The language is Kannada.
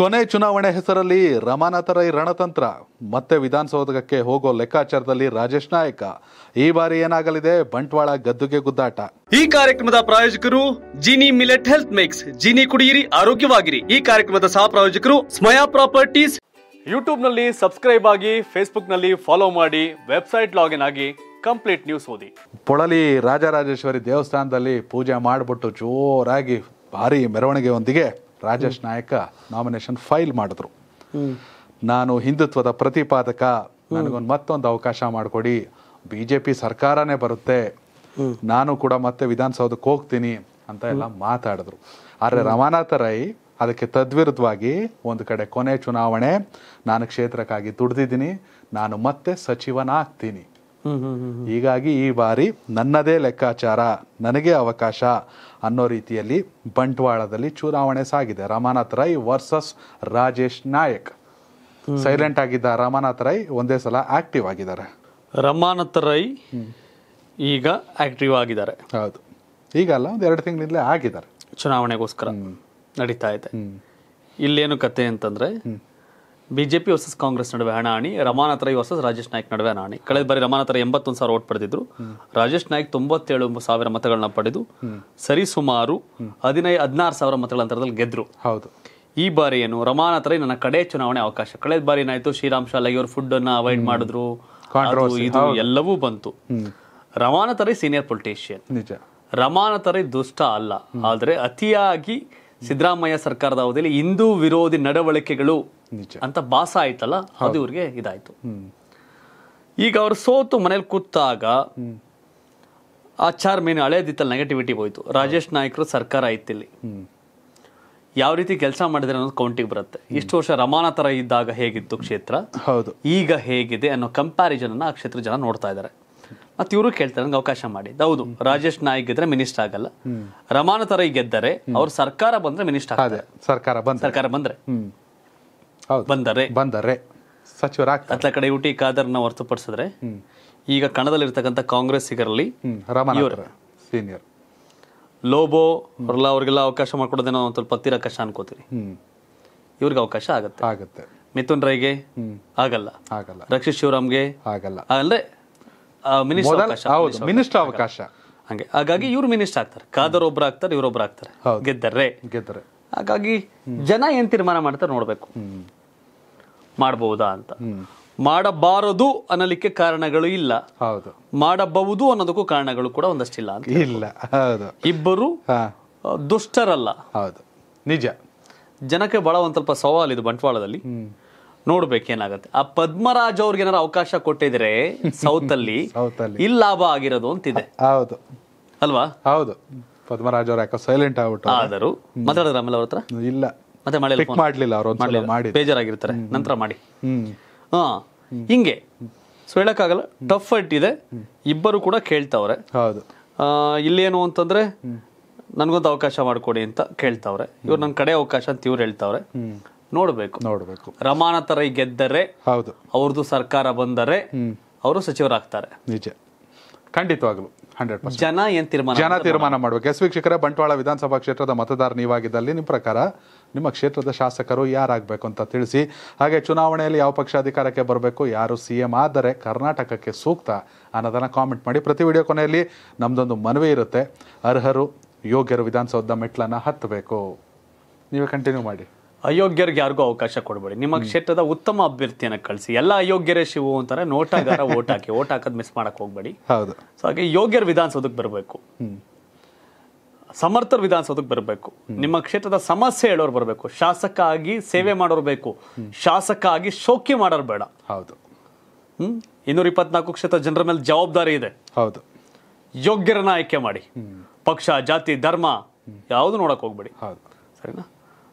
ಕೊನೆ ಚುನಾವಣೆ ಹೆಸರಲ್ಲಿ ರಮಾನಾಥರೈ ರಣತಂತ್ರ ಮತ್ತೆ ವಿಧಾನಸೌಧಕ್ಕೆ ಹೋಗೋ ಲೆಕ್ಕಾಚಾರದಲ್ಲಿ ರಾಜೇಶ್ ನಾಯಕ ಈ ಬಾರಿ ಏನಾಗಲಿದೆ ಬಂಟ್ವಾಳ ಗದ್ದುಗೆ ಗುದ್ದಾಟ ಈ ಕಾರ್ಯಕ್ರಮದ ಪ್ರಾಯೋಜಕರು Jini millet health mix Jini ಕುಡಿಯಿರಿ ಆರೋಗ್ಯವಾಗಿರಿ ಈ ಕಾರ್ಯಕ್ರಮದ ಸಹ ಪ್ರಾಯೋಜಕರು ಸ್ಮಯಾ ಪ್ರಾಪರ್ಟೀಸ್ ಯೂಟ್ಯೂಬ್ ನಲ್ಲಿ ಸಬ್ಸ್ಕ್ರೈಬ್ ಆಗಿ ಫೇಸ್ಬುಕ್ ನಲ್ಲಿ ಫಾಲೋ ಮಾಡಿ ವೆಬ್ಸೈಟ್ ಲಾಗಿನ್ ಆಗಿ ಕಂಪ್ಲೀಟ್ ನ್ಯೂಸ್ ಓದಿ ಪೊಳಲಿ ರಾಜರಾಜೇಶ್ವರಿ ದೇವಸ್ಥಾನದಲ್ಲಿ ಪೂಜೆ ಮಾಡಿಬಿಟ್ಟು ಜೋರಾಗಿ ಭಾರಿ ಮೆರವಣಿಗೆಯೊಂದಿಗೆ ರಾಜೇಶ್ ನಾಯಕ ನಾಮಿನೇಷನ್ ಫೈಲ್ ಮಾಡಿದ್ರು ನಾನು ಹಿಂದುತ್ವದ ಪ್ರತಿಪಾದಕ ನನಗೊಂದು ಮತ್ತೊಂದು ಅವಕಾಶ ಮಾಡಿಕೊಡಿ ಬಿ ಜೆ ಪಿ ಸರ್ಕಾರನೇ ಬರುತ್ತೆ ನಾನು ಕೂಡ ಮತ್ತೆ ವಿಧಾನಸೌಧಕ್ಕೆ ಹೋಗ್ತೀನಿ ಅಂತ ಎಲ್ಲ ಮಾತಾಡಿದ್ರು ಆದರೆ ರಮಾನಾಥ ರೈ ಅದಕ್ಕೆ ತದ್ವಿರುದ್ಧವಾಗಿ ಒಂದು ಕಡೆ ಕೊನೆ ಚುನಾವಣೆ ನಾನು ಕ್ಷೇತ್ರಕ್ಕಾಗಿ ದುಡ್ದಿದ್ದೀನಿ ನಾನು ಮತ್ತೆ ಸಚಿವನಾಗ್ತೀನಿ ಹೀಗಾಗಿ ಈ ಬಾರಿ ನನ್ನದೇ ಲೆಕ್ಕಾಚಾರ ನನಗೆ ಅವಕಾಶ ಅನ್ನೋ ರೀತಿಯಲ್ಲಿ ಬಂಟ್ವಾಳದಲ್ಲಿ ಚುನಾವಣೆ ಸಾಗಿದೆ ರಮಾನಾಥ್ ರೈ ವರ್ಸಸ್ ರಾಜೇಶ್ ನಾಯಕ್ ಸೈಲೆಂಟ್ ಆಗಿದ್ದ ರಮಾನಾಥ್ ರೈ ಒಂದೇ ಸಲ ಆಕ್ಟಿವ್ ಆಗಿದ್ದಾರೆ ರಮಾನಾಥ್ ರೈ ಈಗ ಆಕ್ಟಿವ್ ಆಗಿದ್ದಾರೆ ಹೌದು ಈಗಲ್ಲ ಒಂದು ಎರಡು ತಿಂಗಳಿಂದಲೇ ಆಗಿದ್ದಾರೆ ಚುನಾವಣೆಗೋಸ್ಕರ ನಡೀತಾ ಇದೆ ಇಲ್ಲೇನು ಕತೆ ಅಂತಂದರೆ ಬಿಜೆಪಿ ವರ್ಸಸ್ ಕಾಂಗ್ರೆಸ್ ನಡುವೆ ಹಣಾಹಣಿ ರಮಾನಾಥ್ ರೈ ವರ್ಸಸ್ ರಾಜೇಶ್ ನಾಯ್ಕ್ ನಡುವೆ ಹಣಾಹಣಿ ಕಳೆದ ಬಾರಿ ರಮಾನಾಥ್ ರೈ ಎಂಬತ್ತೊಂದು ಸಾವಿರ ಓಟ್ ಪಡೆದಿದ್ರು ರಾಜೇಶ್ ನಾಯ್ಕ್ ತೊಂಬತ್ತೇಳು ಸಾವಿರ ಮತಗಳನ್ನ ಪಡೆದು ಸರಿ ಸುಮಾರು ಹದಿನೈದು ಹದಿನಾರು ಸಾವಿರ ಮತಗಳ ಅಂತರದಲ್ಲಿ ಗೆದ್ರು ಹೌದು ಈ ಬಾರಿ ಏನು ರಮಾನಾಥ್ ರೈ ನನ್ನ ಕಡೆ ಚುನಾವಣೆ ಅವಕಾಶ ಕಳೆದ ಬಾರಿ ಏನಾಯ್ತು ಶ್ರೀರಾಮ್ ಶಾಲೆಗೆ ಅವರು ಫುಡ್ ಅನ್ನ ಅವಾಯ್ಡ್ ಮಾಡಿದ್ರು ಇದು ಎಲ್ಲವೂ ಬಂತು ರಮಾನಾಥ್ ರೈ ಸೀನಿಯರ್ ಪೊಲಿಟಿಷಿಯನ್ ರಮಾನಾಥ್ ರೈ ದುಷ್ಟ ಅಲ್ಲ ಆದ್ರೆ ಅತಿಯಾಗಿ ಸಿದ್ದರಾಮಯ್ಯ ಸರ್ಕಾರದ ಅವಧಿಯಲ್ಲಿ ಹಿಂದೂ ವಿರೋಧಿ ನಡವಳಿಕೆಗಳು ಅಂತ ಭಾಸ ಆಯ್ತಲ್ಲ ಅದು ಇವ್ರಿಗೆ ಇದಾಯ್ತು ಈಗ ಅವರು ಸೋತು ಮನೇಲಿ ಕೂತಾಗ ಆ ಚಾರ್ ಮೀನು ಹಳೇದಿತ್ತಲ್ಲಿ ನೆಗೆಟಿವಿಟಿ ಹೋಯ್ತು ರಾಜೇಶ್ ನಾಯ್ಕರು ಸರ್ಕಾರ ಇತ್ತಿಲ್ಲಿ ಯಾವ ರೀತಿ ಕೆಲಸ ಮಾಡಿದ್ರೆ ಅನ್ನೋದು ಕೌಂಟಿಗೆ ಬರುತ್ತೆ ಇಷ್ಟು ವರ್ಷ ರಮಾನ ತರ ಇದ್ದಾಗ ಹೇಗಿತ್ತು ಕ್ಷೇತ್ರ ಹೌದು ಈಗ ಹೇಗಿದೆ ಅನ್ನೋ ಕಂಪ್ಯಾರಿಸನ್ ಆ ಕ್ಷೇತ್ರ ಜನ ನೋಡ್ತಾ ಇದ್ದಾರೆ ಮತ್ತೆ ಇವರು ಕೇಳ್ತಾರೆ ನನಗೆ ಅವಕಾಶ ಮಾಡಿ ಹೌದು ರಾಜೇಶ್ ನಾಯಕ್ ಗೆದ್ರೆ ಮಿನಿಸ್ಟರ್ ಆಗಲ್ಲ ರಮಾನತರ ಗೆದ್ದರೆ ಅವ್ರು ಸರ್ಕಾರ ಬಂದ್ರೆ ಮಿನಿಸ್ಟರ್ ಅದೇ ಸರ್ಕಾರ ಬಂದ್ರೆ ಸರ್ಕಾರ ಬಂದ್ರೆ ಬಂದರೆ ಬಂದರೆ ಸಚಿವರಾಗ್ತಾರೆ ಅತ್ತ ಕಡೆ ಯು ಟಿ ಖಾದರ್ನ ಹೊರತುಪಡಿಸಿದ್ರೆ ಈಗ ಕಣದಲ್ಲಿರ್ತಕ್ಕಂಥ ಕಾಂಗ್ರೆಸ್ ರಮಾನತರ ಸೀನಿಯರ್ ಲೋಬೋ ಅವ್ರಲ್ಲ ಅವ್ರಿಗೆಲ್ಲ ಅವಕಾಶ ಮಾಡ್ಕೊಡೋದೇನೋ ಒಂದು ಸ್ವಲ್ಪ ಹತ್ತಿರ ಕಷ್ಟ ಅನ್ಕೋತೀರಿ ಇವ್ರಿಗೆ ಅವಕಾಶ ಆಗುತ್ತೆ ಆಗುತ್ತೆ ಮಿಥುನ್ ರೈಗೆ ಆಗಲ್ಲ ಆಗಲ್ಲ ರಕ್ಷಿತ್ ಶಿವರಾಮ್ಗೆ ಆಗಲ್ಲ ಅಂದ್ರೆ ಮಿನಿಸ್ಟರ್ ಅವಕಾಶ ಹಂಗೆ ಹಾಗಾಗಿ ಇವ್ರು ಮಿನಿಸ್ಟರ್ ಆಗ್ತಾರೆ ಕಾದರ್ ಒಬ್ರು ಆಗ್ತಾರೆ ಇವರೊಬ್ರು ಆಗ್ತಾರೆ ಗೆದ್ದರೆ ಗೆದ್ದರೆ ಹಾಗಾಗಿ ಜನ ಏನ್ ತೀರ್ಮಾನ ಮಾಡ್ತಾರೆ ನೋಡ್ಬೇಕು ಮಾಡಬಹುದಾ ಅಂತ ಮಾಡಬಾರದು ಅನ್ನಲಿಕ್ಕೆ ಕಾರಣಗಳು ಇಲ್ಲ ಹೌದು ಮಾಡಬಹುದು ಅನ್ನೋದಕ್ಕೂ ಕಾರಣಗಳು ಕೂಡ ಒಂದಷ್ಟಿಲ್ಲ ಇಲ್ಲ ಹೌದು ಇಬ್ಬರು ದುಷ್ಟರಲ್ಲ ಹೌದು ನಿಜ ಜನಕ್ಕೆ ಬಹಳ ಒಂದ್ ಸ್ವಲ್ಪ ಸವಾಲು ಇದು ಬಂಟ್ವಾಳದಲ್ಲಿ ನೋಡ್ಬೇಕೇನಾಗತ್ತೆ ಆ ಪದ್ಮರಾಜ್ ಅವ್ರಿಗೆ ಏನಾರ ಅವಕಾಶ ಕೊಟ್ಟಿದ್ರೆ ಸೌತ್ ಅಲ್ಲಿ ಇಲ್ಲಿ ಲಾಭ ಆಗಿರೋದು ಅಂತಿದೆ ಹೌದು ಅಲ್ವಾ ಹೌದು ಪದ್ಮರಾಜ್ ಅವ್ರ ಯಾಕೋ ಸೈಲೆಂಟ್ ಆಗ್ಬಿಟ್ಟು ಆದರೂ ಮಾತಾಡಿದ್ರ ಆಮೇಲೆ ಅವ್ರ ಹತ್ರ ಇಲ್ಲ ಮತ್ತೆ ಮಳೆ ಮಾಡ್ಲಿಲ್ಲ ಅವ್ರು ಮಾಡಿ ಬೇಜಾರಾಗಿರ್ತಾರೆ ನಂತರ ಮಾಡಿ ಹಾ ಹಿಂಗೆ ಸೊ ಹೇಳಕ್ಕಾಗಲ್ಲ ಟಫ್ ಫೈಟ್ ಇದೆ ಇಬ್ಬರು ಕೂಡ ಕೇಳ್ತಾವ್ರೆ ಹೌದು ಇಲ್ಲೇನು ಅಂತಂದ್ರೆ ನನಗೊಂದು ಅವಕಾಶ ಮಾಡಿಕೊಡಿ ಅಂತ ಕೇಳ್ತಾವ್ರೆ ಇವ್ರು ನನ್ನ ಕಡೆ ಅವಕಾಶ ಅಂತ ಇವ್ರು ಹೇಳ್ತಾವ್ರೆ ನೋಡಬೇಕು ನೋಡಬೇಕು ತರ ಗೆದ್ದರೆ ಹೌದು ಅವ್ರದ್ದು ಸರ್ಕಾರ ಬಂದರೆ ಅವರು ಸಚಿವರಾಗ್ತಾರೆ ನಿಜ ಖಂಡಿತವಾಗ್ಲು ಹಂಡ್ರೆಡ್ ಜನ ಏನು ತೀರ್ಮಾನ ಜನ ತೀರ್ಮಾನ ಮಾಡಬೇಕು ಎಸ್ ವೀಕ್ಷಕರ ಬಂಟ್ವಾಳ ವಿಧಾನಸಭಾ ಕ್ಷೇತ್ರದ ಮತದಾರ ನೀವಾಗಿದ್ದಲ್ಲಿ ನಿಮ್ಮ ಪ್ರಕಾರ ನಿಮ್ಮ ಕ್ಷೇತ್ರದ ಶಾಸಕರು ಯಾರಾಗಬೇಕು ಅಂತ ತಿಳಿಸಿ ಹಾಗೆ ಚುನಾವಣೆಯಲ್ಲಿ ಯಾವ ಪಕ್ಷ ಅಧಿಕಾರಕ್ಕೆ ಬರಬೇಕು ಯಾರು ಸಿ ಎಂ ಆದರೆ ಕರ್ನಾಟಕಕ್ಕೆ ಸೂಕ್ತ ಅನ್ನೋದನ್ನು ಕಾಮೆಂಟ್ ಮಾಡಿ ಪ್ರತಿ ವಿಡಿಯೋ ಕೊನೆಯಲ್ಲಿ ನಮ್ಮದೊಂದು ಮನವಿ ಇರುತ್ತೆ ಅರ್ಹರು ಯೋಗ್ಯರು ವಿಧಾನಸೌಧದ ಮೆಟ್ಲನ್ನು ಹತ್ತಬೇಕು ನೀವೇ ಕಂಟಿನ್ಯೂ ಮಾಡಿ ಅಯೋಗ್ಯರಿಗೆ ಯಾರಿಗೂ ಅವಕಾಶ ಕೊಡಬೇಡಿ ನಿಮ್ಮ ಕ್ಷೇತ್ರದ ಉತ್ತಮ ಅಭ್ಯರ್ಥಿಯನ್ನು ಕಳಿಸಿ ಎಲ್ಲ ಅಯೋಗ್ಯರೇ ಶಿವು ಅಂತಾರೆ ನೋಟಾಗಾರ ಓಟ್ ಹಾಕಿ ಓಟ್ ಹಾಕೋದು ಮಿಸ್ ಮಾಡಕ್ ಹೋಗ್ಬೇಡಿ ಹೌದು ಸೊ ಹಾಗೆ ಯೋಗ್ಯರ್ ವಿಧಾನಸೌಧಕ್ಕೆ ಬರಬೇಕು ಸಮರ್ಥ ವಿಧಾನಸೌಧಕ್ಕೆ ಬರಬೇಕು ನಿಮ್ಮ ಕ್ಷೇತ್ರದ ಸಮಸ್ಯೆ ಹೇಳೋರು ಬರಬೇಕು ಶಾಸಕ ಆಗಿ ಸೇವೆ ಮಾಡೋರು ಬೇಕು ಶಾಸಕ ಆಗಿ ಶೋಕಿ ಮಾಡೋರು ಬೇಡ ಹೌದು ಹ್ಮ್ ಇನ್ನೂರ ಇಪ್ಪತ್ನಾಲ್ಕು ಕ್ಷೇತ್ರ ಜನರ ಮೇಲೆ ಜವಾಬ್ದಾರಿ ಇದೆ ಹೌದು ಯೋಗ್ಯರನ್ನ ಆಯ್ಕೆ ಮಾಡಿ ಪಕ್ಷ ಜಾತಿ ಧರ್ಮ ಯಾವುದು ನೋಡಕ್ ಹೋಗ್ಬೇಡಿ ಹೌದು ಸರಿನಾ